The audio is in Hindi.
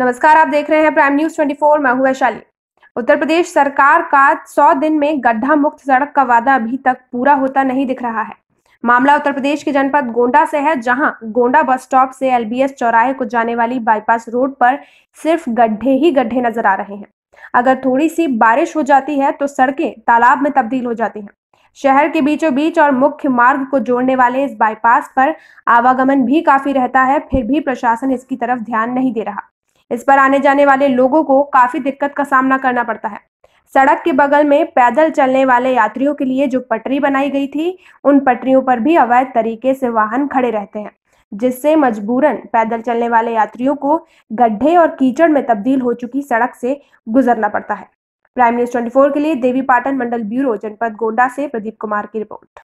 नमस्कार आप देख रहे हैं प्राइम न्यूज 24 मैं हूं वैशाली उत्तर प्रदेश सरकार का 100 दिन में गड्ढा मुक्त सड़क का वादा अभी तक पूरा होता नहीं दिख रहा है मामला उत्तर प्रदेश के जनपद गोंडा से है जहां गोंडा बस स्टॉप से एलबीएस चौराहे को जाने वाली बाईपास रोड पर सिर्फ गड्ढे ही गड्ढे नजर आ रहे हैं अगर थोड़ी सी बारिश हो जाती है तो सड़कें तालाब में तब्दील हो जाती हैं शहर के बीचों बीच और मुख्य मार्ग को जोड़ने वाले इस बाईपास पर आवागमन भी काफी रहता है फिर भी प्रशासन इसकी तरफ ध्यान नहीं दे रहा इस पर आने जाने वाले लोगों को काफी दिक्कत का सामना करना पड़ता है सड़क के बगल में पैदल चलने वाले यात्रियों के लिए जो पटरी बनाई गई थी उन पटरियों पर भी अवैध तरीके से वाहन खड़े रहते हैं जिससे मजबूरन पैदल चलने वाले यात्रियों को गड्ढे और कीचड़ में तब्दील हो चुकी सड़क से गुजरना पड़ता है प्राइम न्यूज ट्वेंटी के लिए देवी पाटन मंडल ब्यूरो जनपद गोंडा से प्रदीप कुमार की रिपोर्ट